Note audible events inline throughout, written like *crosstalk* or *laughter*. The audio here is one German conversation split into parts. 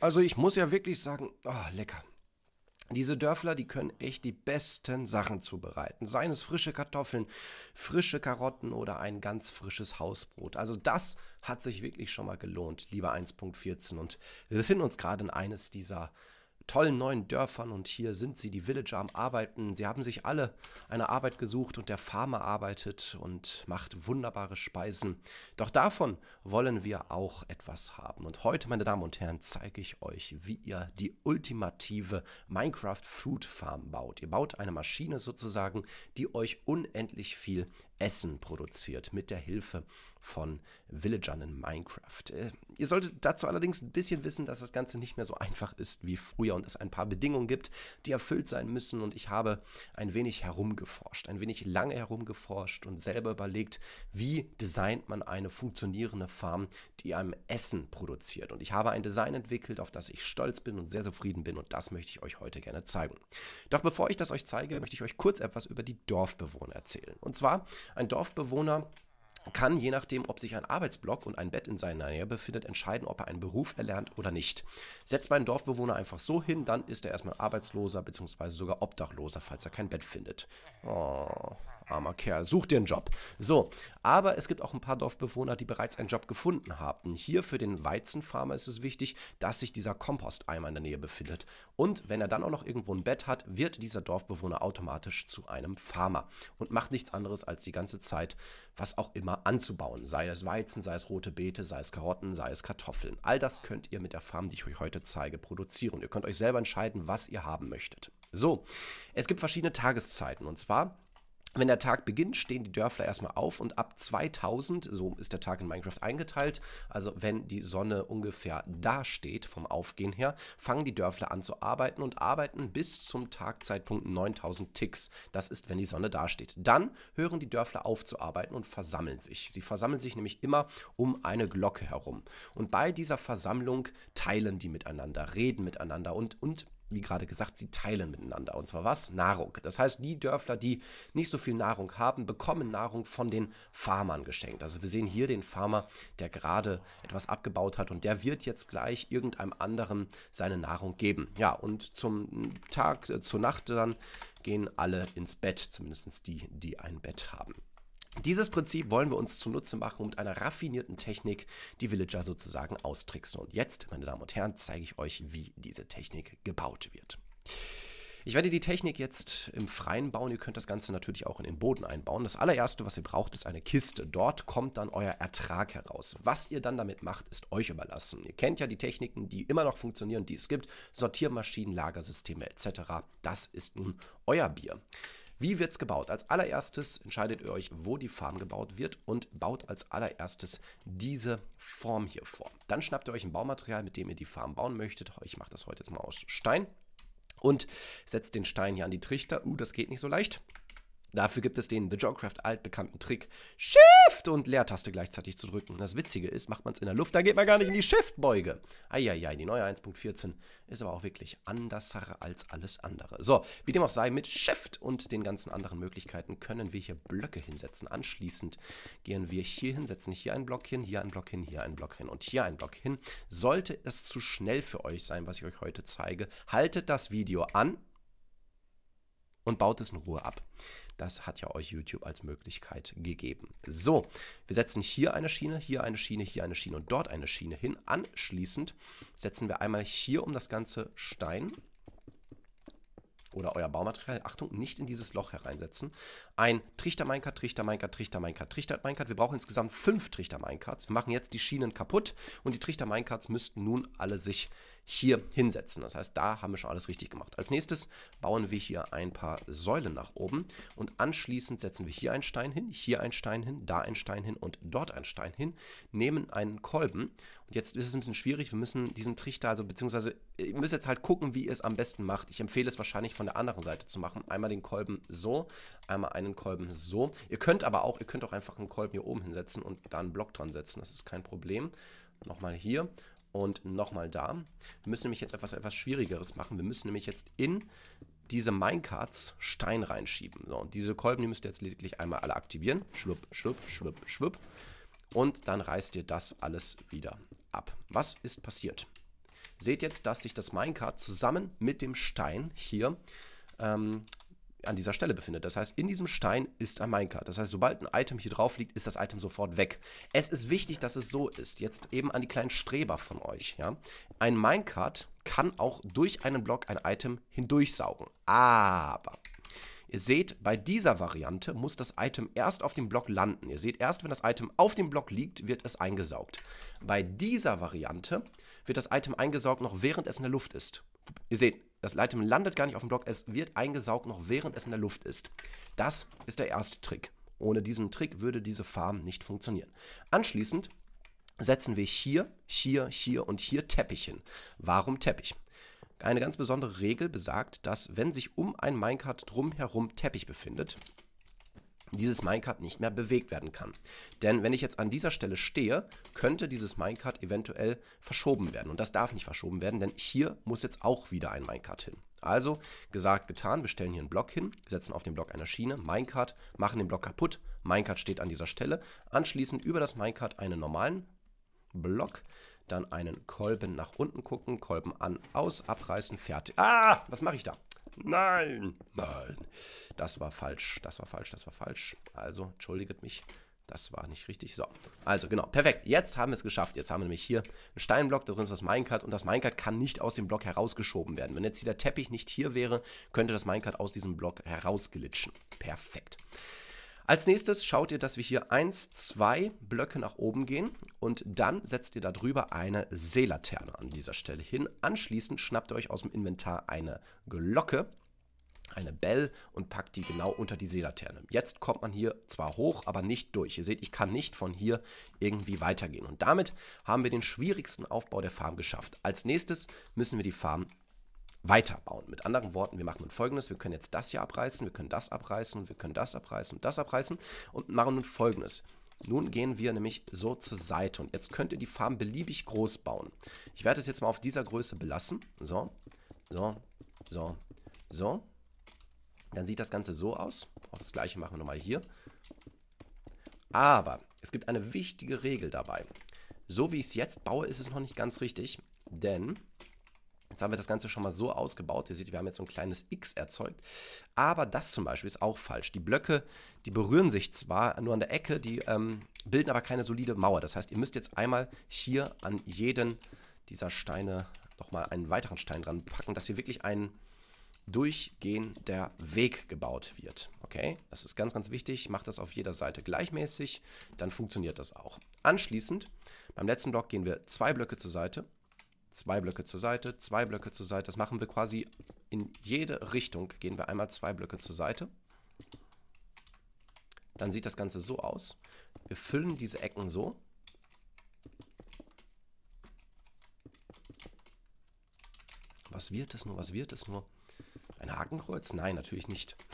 Also ich muss ja wirklich sagen, oh, lecker. Diese Dörfler, die können echt die besten Sachen zubereiten. Seien es frische Kartoffeln, frische Karotten oder ein ganz frisches Hausbrot. Also das hat sich wirklich schon mal gelohnt, lieber 1.14. Und wir befinden uns gerade in eines dieser äh, tollen neuen Dörfern und hier sind sie, die Villager am Arbeiten. Sie haben sich alle eine Arbeit gesucht und der Farmer arbeitet und macht wunderbare Speisen. Doch davon wollen wir auch etwas haben. Und heute, meine Damen und Herren, zeige ich euch, wie ihr die ultimative Minecraft Food Farm baut. Ihr baut eine Maschine sozusagen, die euch unendlich viel Essen produziert mit der Hilfe von Villagern in Minecraft. Äh, ihr solltet dazu allerdings ein bisschen wissen, dass das Ganze nicht mehr so einfach ist wie früher und es ein paar Bedingungen gibt, die erfüllt sein müssen und ich habe ein wenig herumgeforscht, ein wenig lange herumgeforscht und selber überlegt, wie designt man eine funktionierende Farm, die einem Essen produziert und ich habe ein Design entwickelt, auf das ich stolz bin und sehr zufrieden bin und das möchte ich euch heute gerne zeigen. Doch bevor ich das euch zeige, möchte ich euch kurz etwas über die Dorfbewohner erzählen. Und zwar ein Dorfbewohner kann je nachdem, ob sich ein Arbeitsblock und ein Bett in seiner Nähe befindet, entscheiden, ob er einen Beruf erlernt oder nicht. Setzt man einen Dorfbewohner einfach so hin, dann ist er erstmal arbeitsloser bzw. sogar obdachloser, falls er kein Bett findet. Oh armer Kerl, such dir einen Job. So, aber es gibt auch ein paar Dorfbewohner, die bereits einen Job gefunden haben. Hier für den Weizenfarmer ist es wichtig, dass sich dieser Komposteimer in der Nähe befindet. Und wenn er dann auch noch irgendwo ein Bett hat, wird dieser Dorfbewohner automatisch zu einem Farmer und macht nichts anderes als die ganze Zeit, was auch immer anzubauen. Sei es Weizen, sei es rote Beete, sei es Karotten, sei es Kartoffeln. All das könnt ihr mit der Farm, die ich euch heute zeige, produzieren. Ihr könnt euch selber entscheiden, was ihr haben möchtet. So, es gibt verschiedene Tageszeiten und zwar wenn der Tag beginnt, stehen die Dörfler erstmal auf und ab 2000, so ist der Tag in Minecraft eingeteilt, also wenn die Sonne ungefähr da steht vom Aufgehen her, fangen die Dörfler an zu arbeiten und arbeiten bis zum Tagzeitpunkt 9000 Ticks. Das ist, wenn die Sonne da steht. Dann hören die Dörfler auf zu arbeiten und versammeln sich. Sie versammeln sich nämlich immer um eine Glocke herum. Und bei dieser Versammlung teilen die miteinander, reden miteinander und, und wie gerade gesagt, sie teilen miteinander. Und zwar was? Nahrung. Das heißt, die Dörfler, die nicht so viel Nahrung haben, bekommen Nahrung von den Farmern geschenkt. Also wir sehen hier den Farmer, der gerade etwas abgebaut hat und der wird jetzt gleich irgendeinem anderen seine Nahrung geben. Ja, und zum Tag, äh, zur Nacht dann gehen alle ins Bett, zumindest die, die ein Bett haben. Dieses Prinzip wollen wir uns zunutze machen und mit einer raffinierten Technik die Villager sozusagen austricksen. Und jetzt, meine Damen und Herren, zeige ich euch, wie diese Technik gebaut wird. Ich werde die Technik jetzt im Freien bauen. Ihr könnt das Ganze natürlich auch in den Boden einbauen. Das allererste, was ihr braucht, ist eine Kiste. Dort kommt dann euer Ertrag heraus. Was ihr dann damit macht, ist euch überlassen. Ihr kennt ja die Techniken, die immer noch funktionieren, die es gibt. Sortiermaschinen, Lagersysteme etc. Das ist nun euer Bier. Wie wird es gebaut? Als allererstes entscheidet ihr euch, wo die Farm gebaut wird und baut als allererstes diese Form hier vor. Dann schnappt ihr euch ein Baumaterial, mit dem ihr die Farm bauen möchtet. Ich mache das heute jetzt mal aus Stein und setzt den Stein hier an die Trichter. Uh, das geht nicht so leicht. Dafür gibt es den The Jogcraft altbekannten Trick, Shift und Leertaste gleichzeitig zu drücken. Das Witzige ist, macht man es in der Luft, da geht man gar nicht in die Shift-Beuge. Eieiei, die neue 1.14 ist aber auch wirklich anders als alles andere. So, wie dem auch sei, mit Shift und den ganzen anderen Möglichkeiten können wir hier Blöcke hinsetzen. Anschließend gehen wir hier hin, setzen hier ein Block hin, hier ein Block hin, hier ein Block hin und hier ein Block hin. Sollte es zu schnell für euch sein, was ich euch heute zeige, haltet das Video an und baut es in Ruhe ab. Das hat ja euch YouTube als Möglichkeit gegeben. So, wir setzen hier eine Schiene, hier eine Schiene, hier eine Schiene und dort eine Schiene hin. Anschließend setzen wir einmal hier um das ganze Stein oder euer Baumaterial, Achtung, nicht in dieses Loch hereinsetzen. Ein Trichter-Minecart, Trichter-Minecart, Trichter-Minecart, Trichter-Minecart. Wir brauchen insgesamt fünf Trichter-Minecarts. Wir machen jetzt die Schienen kaputt und die Trichter-Minecarts müssten nun alle sich hier hinsetzen. Das heißt, da haben wir schon alles richtig gemacht. Als nächstes bauen wir hier ein paar Säulen nach oben und anschließend setzen wir hier einen Stein hin, hier einen Stein hin, da einen Stein hin und dort einen Stein hin, nehmen einen Kolben und jetzt ist es ein bisschen schwierig, wir müssen diesen Trichter, also beziehungsweise ihr müsst jetzt halt gucken, wie ihr es am besten macht. Ich empfehle es wahrscheinlich von der anderen Seite zu machen. Einmal den Kolben so, einmal einen Kolben so. Ihr könnt aber auch, ihr könnt auch einfach einen Kolben hier oben hinsetzen und da einen Block dran setzen, das ist kein Problem. Nochmal hier und nochmal da. Wir müssen nämlich jetzt etwas, etwas Schwierigeres machen. Wir müssen nämlich jetzt in diese Minecarts Stein reinschieben. So, und diese Kolben, die müsst ihr jetzt lediglich einmal alle aktivieren. Schwupp, schwupp, schwupp, schwupp. Und dann reißt ihr das alles wieder ab. Was ist passiert? Seht jetzt, dass sich das Minecart zusammen mit dem Stein hier ähm, an dieser Stelle befindet. Das heißt, in diesem Stein ist ein Minecart. Das heißt, sobald ein Item hier drauf liegt, ist das Item sofort weg. Es ist wichtig, dass es so ist. Jetzt eben an die kleinen Streber von euch. Ja? Ein Minecart kann auch durch einen Block ein Item hindurchsaugen. Aber Ihr seht, bei dieser Variante muss das Item erst auf dem Block landen. Ihr seht, erst wenn das Item auf dem Block liegt, wird es eingesaugt. Bei dieser Variante wird das Item eingesaugt, noch während es in der Luft ist. Ihr seht, das Leitteam landet gar nicht auf dem Block, es wird eingesaugt, noch während es in der Luft ist. Das ist der erste Trick. Ohne diesen Trick würde diese Farm nicht funktionieren. Anschließend setzen wir hier, hier, hier und hier Teppich hin. Warum Teppich? Eine ganz besondere Regel besagt, dass wenn sich um ein Minecart drumherum Teppich befindet, dieses Minecart nicht mehr bewegt werden kann. Denn wenn ich jetzt an dieser Stelle stehe, könnte dieses Minecart eventuell verschoben werden. Und das darf nicht verschoben werden, denn hier muss jetzt auch wieder ein Minecart hin. Also gesagt, getan, wir stellen hier einen Block hin, setzen auf den Block eine Schiene, Minecart, machen den Block kaputt, Minecart steht an dieser Stelle, anschließend über das Minecart einen normalen Block, dann einen Kolben nach unten gucken, Kolben an, aus, abreißen, fertig. Ah, was mache ich da? Nein, nein. Das war falsch, das war falsch, das war falsch. Also, entschuldigt mich. Das war nicht richtig. So, also genau, perfekt. Jetzt haben wir es geschafft. Jetzt haben wir nämlich hier einen Steinblock, da drin ist das Minecart und das Minecart kann nicht aus dem Block herausgeschoben werden. Wenn jetzt hier der Teppich nicht hier wäre, könnte das Minecart aus diesem Block herausglitschen. Perfekt. Als nächstes schaut ihr, dass wir hier 1, 2 Blöcke nach oben gehen und dann setzt ihr darüber eine Seelaterne an dieser Stelle hin. Anschließend schnappt ihr euch aus dem Inventar eine Glocke, eine Bell und packt die genau unter die Seelaterne. Jetzt kommt man hier zwar hoch, aber nicht durch. Ihr seht, ich kann nicht von hier irgendwie weitergehen. Und damit haben wir den schwierigsten Aufbau der Farm geschafft. Als nächstes müssen wir die Farm weiterbauen. Mit anderen Worten, wir machen nun folgendes, wir können jetzt das hier abreißen, wir können das abreißen, wir können das abreißen und das abreißen und machen nun folgendes. Nun gehen wir nämlich so zur Seite und jetzt könnt ihr die Farben beliebig groß bauen. Ich werde es jetzt mal auf dieser Größe belassen. So, so, so, so. Dann sieht das Ganze so aus. Auch das gleiche machen wir nochmal hier. Aber es gibt eine wichtige Regel dabei. So wie ich es jetzt baue, ist es noch nicht ganz richtig, denn Jetzt haben wir das Ganze schon mal so ausgebaut. Ihr seht, wir haben jetzt so ein kleines X erzeugt. Aber das zum Beispiel ist auch falsch. Die Blöcke, die berühren sich zwar nur an der Ecke, die ähm, bilden aber keine solide Mauer. Das heißt, ihr müsst jetzt einmal hier an jeden dieser Steine nochmal einen weiteren Stein dran packen, dass hier wirklich ein durchgehender Weg gebaut wird. Okay, das ist ganz, ganz wichtig. Macht das auf jeder Seite gleichmäßig, dann funktioniert das auch. Anschließend, beim letzten Block gehen wir zwei Blöcke zur Seite zwei Blöcke zur Seite, zwei Blöcke zur Seite. Das machen wir quasi in jede Richtung. Gehen wir einmal zwei Blöcke zur Seite. Dann sieht das Ganze so aus. Wir füllen diese Ecken so. Was wird es nur? Was wird es nur? Ein Hakenkreuz? Nein, natürlich nicht. *laughs*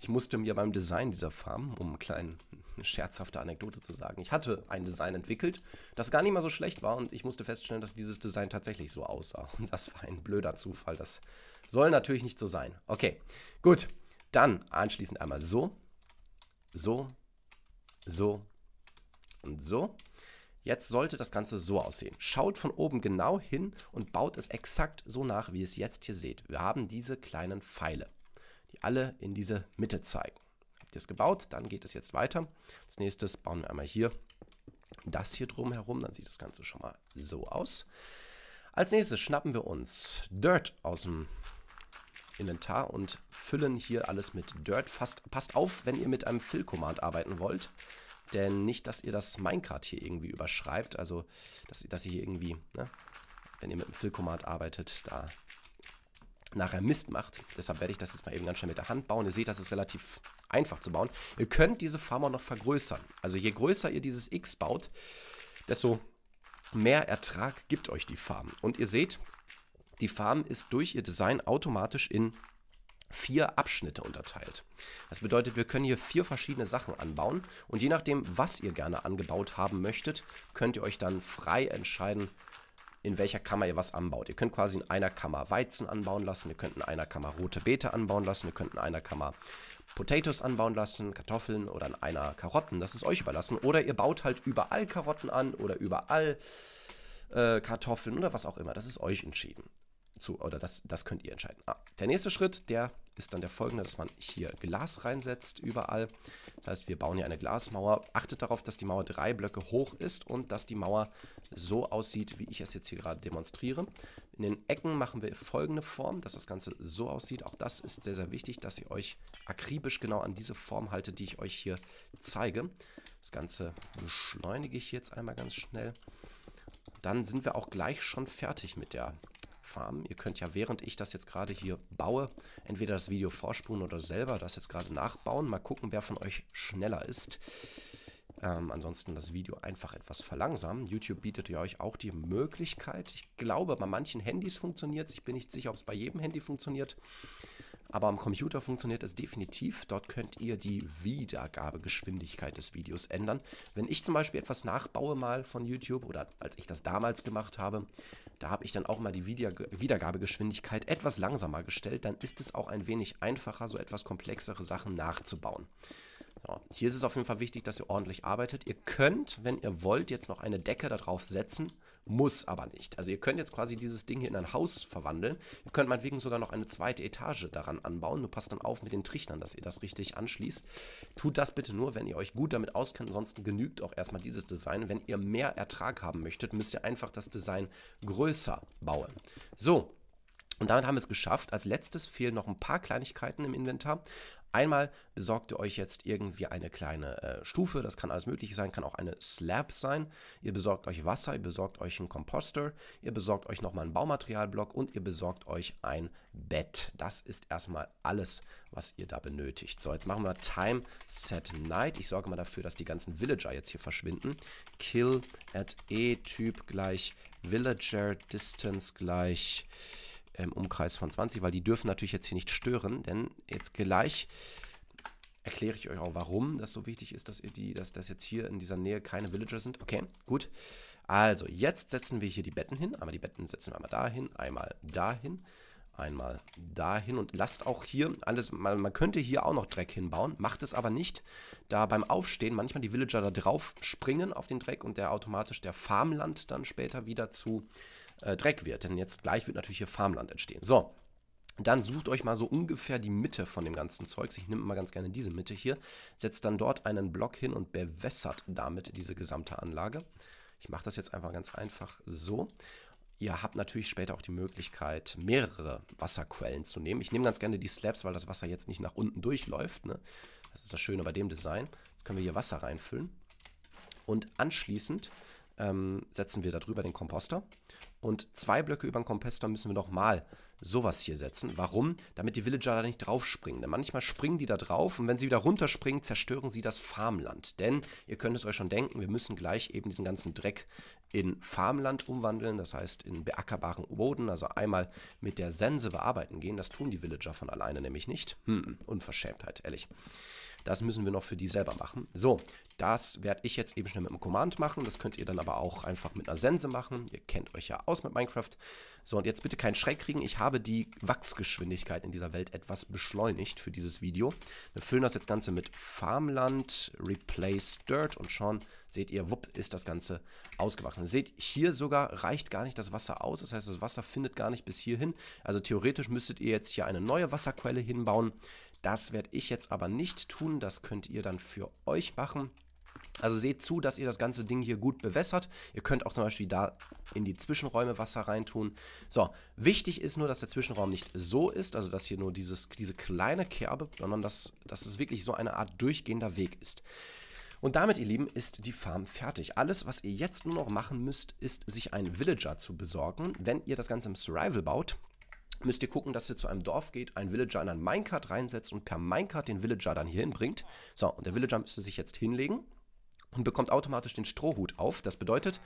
Ich musste mir beim Design dieser Farm, um einen kleinen eine scherzhafte Anekdote zu sagen. Ich hatte ein Design entwickelt, das gar nicht mal so schlecht war und ich musste feststellen, dass dieses Design tatsächlich so aussah. Und das war ein blöder Zufall. Das soll natürlich nicht so sein. Okay, gut. Dann anschließend einmal so, so, so und so. Jetzt sollte das Ganze so aussehen. Schaut von oben genau hin und baut es exakt so nach, wie ihr es jetzt hier seht. Wir haben diese kleinen Pfeile, die alle in diese Mitte zeigen habt ihr es gebaut, dann geht es jetzt weiter. Als nächstes bauen wir einmal hier das hier drum herum, dann sieht das Ganze schon mal so aus. Als nächstes schnappen wir uns Dirt aus dem Inventar und füllen hier alles mit Dirt. Fast, passt auf, wenn ihr mit einem Fill-Command arbeiten wollt, denn nicht, dass ihr das Minecart hier irgendwie überschreibt, also dass, dass ihr hier irgendwie, ne, wenn ihr mit einem Fill-Command arbeitet, da nachher Mist macht. Deshalb werde ich das jetzt mal eben ganz schnell mit der Hand bauen. Ihr seht, das ist relativ einfach zu bauen. Ihr könnt diese auch noch vergrößern. Also je größer ihr dieses X baut, desto mehr Ertrag gibt euch die Farm. Und ihr seht, die Farm ist durch ihr Design automatisch in vier Abschnitte unterteilt. Das bedeutet, wir können hier vier verschiedene Sachen anbauen und je nachdem, was ihr gerne angebaut haben möchtet, könnt ihr euch dann frei entscheiden, in welcher Kammer ihr was anbaut. Ihr könnt quasi in einer Kammer Weizen anbauen lassen, ihr könnt in einer Kammer rote Beete anbauen lassen, ihr könnt in einer Kammer Potatoes anbauen lassen, Kartoffeln oder in einer Karotten. Das ist euch überlassen. Oder ihr baut halt überall Karotten an oder überall äh, Kartoffeln oder was auch immer. Das ist euch entschieden zu, oder das, das könnt ihr entscheiden. Ah, der nächste Schritt, der ist dann der folgende, dass man hier Glas reinsetzt überall. Das heißt, wir bauen hier eine Glasmauer. Achtet darauf, dass die Mauer drei Blöcke hoch ist und dass die Mauer so aussieht, wie ich es jetzt hier gerade demonstriere. In den Ecken machen wir folgende Form, dass das Ganze so aussieht. Auch das ist sehr, sehr wichtig, dass ihr euch akribisch genau an diese Form haltet, die ich euch hier zeige. Das Ganze beschleunige ich jetzt einmal ganz schnell. Dann sind wir auch gleich schon fertig mit der Farmen. Ihr könnt ja, während ich das jetzt gerade hier baue, entweder das Video vorspulen oder selber das jetzt gerade nachbauen. Mal gucken, wer von euch schneller ist. Ähm, ansonsten das Video einfach etwas verlangsamen. YouTube bietet ja euch auch die Möglichkeit. Ich glaube, bei manchen Handys funktioniert es. Ich bin nicht sicher, ob es bei jedem Handy funktioniert. Aber am Computer funktioniert es definitiv. Dort könnt ihr die Wiedergabegeschwindigkeit des Videos ändern. Wenn ich zum Beispiel etwas nachbaue mal von YouTube oder als ich das damals gemacht habe, da habe ich dann auch mal die Wiedergabegeschwindigkeit etwas langsamer gestellt. Dann ist es auch ein wenig einfacher, so etwas komplexere Sachen nachzubauen. Ja, hier ist es auf jeden Fall wichtig, dass ihr ordentlich arbeitet. Ihr könnt, wenn ihr wollt, jetzt noch eine Decke darauf setzen muss aber nicht. Also ihr könnt jetzt quasi dieses Ding hier in ein Haus verwandeln. Ihr könnt meinetwegen sogar noch eine zweite Etage daran anbauen. Nur passt dann auf mit den Trichtern, dass ihr das richtig anschließt. Tut das bitte nur, wenn ihr euch gut damit auskennt. Ansonsten genügt auch erstmal dieses Design. Wenn ihr mehr Ertrag haben möchtet, müsst ihr einfach das Design größer bauen. So, und damit haben wir es geschafft. Als letztes fehlen noch ein paar Kleinigkeiten im Inventar. Einmal besorgt ihr euch jetzt irgendwie eine kleine äh, Stufe, das kann alles Mögliche sein, kann auch eine Slab sein. Ihr besorgt euch Wasser, ihr besorgt euch einen Komposter, ihr besorgt euch nochmal einen Baumaterialblock und ihr besorgt euch ein Bett. Das ist erstmal alles, was ihr da benötigt. So, jetzt machen wir Time Set Night. Ich sorge mal dafür, dass die ganzen Villager jetzt hier verschwinden. Kill at E-Typ gleich Villager Distance gleich im Umkreis von 20, weil die dürfen natürlich jetzt hier nicht stören, denn jetzt gleich erkläre ich euch auch, warum das so wichtig ist, dass ihr die, dass das jetzt hier in dieser Nähe keine Villager sind. Okay, gut. Also, jetzt setzen wir hier die Betten hin. Einmal die Betten setzen wir einmal dahin, einmal dahin, einmal dahin und lasst auch hier alles, man, man könnte hier auch noch Dreck hinbauen, macht es aber nicht, da beim Aufstehen manchmal die Villager da drauf springen auf den Dreck und der automatisch der Farmland dann später wieder zu äh, Dreck wird. Denn jetzt gleich wird natürlich hier Farmland entstehen. So, dann sucht euch mal so ungefähr die Mitte von dem ganzen Zeugs. Ich nehme mal ganz gerne diese Mitte hier. Setzt dann dort einen Block hin und bewässert damit diese gesamte Anlage. Ich mache das jetzt einfach ganz einfach so. Ihr habt natürlich später auch die Möglichkeit, mehrere Wasserquellen zu nehmen. Ich nehme ganz gerne die Slabs, weil das Wasser jetzt nicht nach unten durchläuft. Ne? Das ist das Schöne bei dem Design. Jetzt können wir hier Wasser reinfüllen. Und anschließend ähm, setzen wir darüber den Komposter. Und zwei Blöcke über den Komposter müssen wir nochmal sowas hier setzen. Warum? Damit die Villager da nicht draufspringen. Denn manchmal springen die da drauf und wenn sie wieder runterspringen, zerstören sie das Farmland. Denn ihr könnt es euch schon denken, wir müssen gleich eben diesen ganzen Dreck in Farmland umwandeln, das heißt in beackerbaren Boden, also einmal mit der Sense bearbeiten gehen. Das tun die Villager von alleine nämlich nicht. Hm, Unverschämtheit, ehrlich. Das müssen wir noch für die selber machen. So, das werde ich jetzt eben schnell mit einem Command machen. Das könnt ihr dann aber auch einfach mit einer Sense machen. Ihr kennt euch ja aus mit Minecraft. So, und jetzt bitte keinen Schreck kriegen. Ich habe die Wachsgeschwindigkeit in dieser Welt etwas beschleunigt für dieses Video. Wir füllen das jetzt Ganze mit Farmland, Replace Dirt und schon seht ihr, wupp, ist das Ganze ausgewachsen. Seht, hier sogar reicht gar nicht das Wasser aus. Das heißt, das Wasser findet gar nicht bis hierhin. Also theoretisch müsstet ihr jetzt hier eine neue Wasserquelle hinbauen. Das werde ich jetzt aber nicht tun, das könnt ihr dann für euch machen. Also seht zu, dass ihr das ganze Ding hier gut bewässert. Ihr könnt auch zum Beispiel da in die Zwischenräume Wasser reintun. So, wichtig ist nur, dass der Zwischenraum nicht so ist, also dass hier nur dieses, diese kleine Kerbe, sondern dass, dass es wirklich so eine Art durchgehender Weg ist. Und damit, ihr Lieben, ist die Farm fertig. Alles, was ihr jetzt nur noch machen müsst, ist, sich einen Villager zu besorgen. Wenn ihr das Ganze im Survival baut, müsst ihr gucken, dass ihr zu einem Dorf geht, einen Villager in ein Minecart reinsetzt und per Minecart den Villager dann hier hinbringt. So, und der Villager müsste sich jetzt hinlegen und bekommt automatisch den Strohhut auf. Das bedeutet,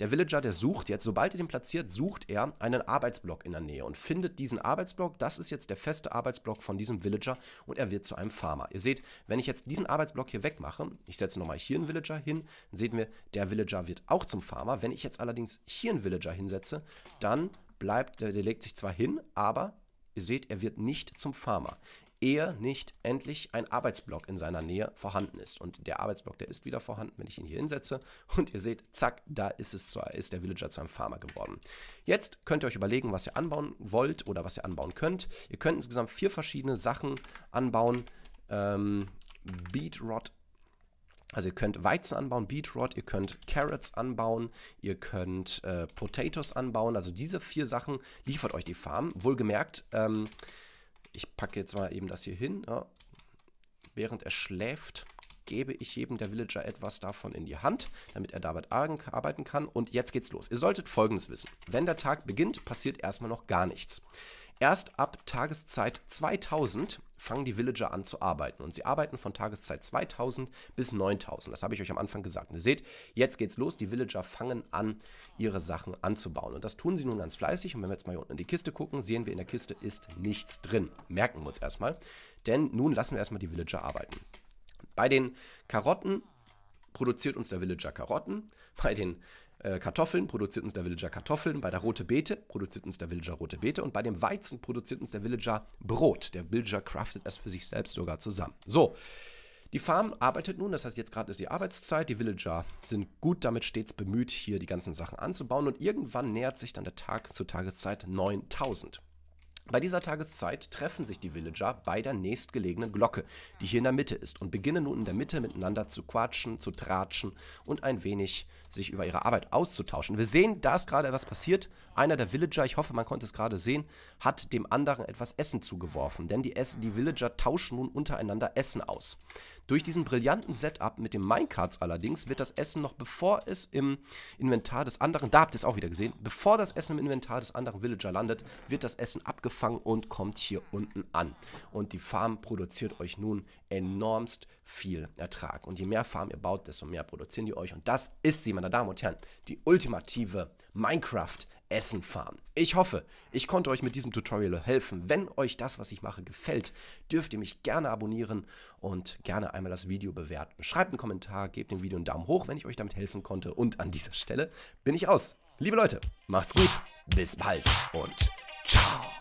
der Villager, der sucht jetzt, sobald ihr den platziert, sucht er einen Arbeitsblock in der Nähe und findet diesen Arbeitsblock. Das ist jetzt der feste Arbeitsblock von diesem Villager und er wird zu einem Farmer. Ihr seht, wenn ich jetzt diesen Arbeitsblock hier wegmache, ich setze nochmal hier einen Villager hin, dann sehen wir, der Villager wird auch zum Farmer. Wenn ich jetzt allerdings hier einen Villager hinsetze, dann bleibt, der legt sich zwar hin, aber ihr seht, er wird nicht zum Farmer. Eher nicht endlich ein Arbeitsblock in seiner Nähe vorhanden ist. Und der Arbeitsblock, der ist wieder vorhanden, wenn ich ihn hier hinsetze. Und ihr seht, zack, da ist, es zu, ist der Villager zu einem Farmer geworden. Jetzt könnt ihr euch überlegen, was ihr anbauen wollt oder was ihr anbauen könnt. Ihr könnt insgesamt vier verschiedene Sachen anbauen. Ähm, Beetrot also ihr könnt Weizen anbauen, Beetrot, ihr könnt Carrots anbauen, ihr könnt äh, Potatoes anbauen. Also diese vier Sachen liefert euch die Farm. Wohlgemerkt, ähm, ich packe jetzt mal eben das hier hin. Ja. Während er schläft, gebe ich jedem der Villager etwas davon in die Hand, damit er damit arbeiten kann. Und jetzt geht's los. Ihr solltet Folgendes wissen. Wenn der Tag beginnt, passiert erstmal noch gar nichts. Erst ab Tageszeit 2000 fangen die Villager an zu arbeiten und sie arbeiten von Tageszeit 2000 bis 9000. Das habe ich euch am Anfang gesagt. Und ihr seht, jetzt geht's los. Die Villager fangen an, ihre Sachen anzubauen und das tun sie nun ganz fleißig. Und wenn wir jetzt mal hier unten in die Kiste gucken, sehen wir, in der Kiste ist nichts drin. Merken wir uns erstmal, denn nun lassen wir erstmal die Villager arbeiten. Bei den Karotten produziert uns der Villager Karotten. Bei den äh, Kartoffeln produziert uns der Villager Kartoffeln, bei der Rote Beete produziert uns der Villager Rote Beete und bei dem Weizen produziert uns der Villager Brot. Der Villager craftet es für sich selbst sogar zusammen. So, die Farm arbeitet nun, das heißt, jetzt gerade ist die Arbeitszeit. Die Villager sind gut damit stets bemüht, hier die ganzen Sachen anzubauen. Und irgendwann nähert sich dann der Tag zur Tageszeit 9000. Bei dieser Tageszeit treffen sich die Villager bei der nächstgelegenen Glocke, die hier in der Mitte ist, und beginnen nun in der Mitte miteinander zu quatschen, zu tratschen und ein wenig sich über ihre Arbeit auszutauschen. Wir sehen, da ist gerade was passiert. Einer der Villager, ich hoffe, man konnte es gerade sehen, hat dem anderen etwas Essen zugeworfen, denn die, Ess die Villager tauschen nun untereinander Essen aus. Durch diesen brillanten Setup mit den Minecarts allerdings wird das Essen noch bevor es im Inventar des anderen, da habt ihr es auch wieder gesehen, bevor das Essen im Inventar des anderen Villager landet, wird das Essen abgefahren eingefangen und kommt hier unten an. Und die Farm produziert euch nun enormst viel Ertrag. Und je mehr Farm ihr baut, desto mehr produzieren die euch. Und das ist sie, meine Damen und Herren, die ultimative Minecraft Essen Farm. Ich hoffe, ich konnte euch mit diesem Tutorial helfen. Wenn euch das, was ich mache, gefällt, dürft ihr mich gerne abonnieren und gerne einmal das Video bewerten. Schreibt einen Kommentar, gebt dem Video einen Daumen hoch, wenn ich euch damit helfen konnte. Und an dieser Stelle bin ich aus. Liebe Leute, macht's gut, bis bald und ciao.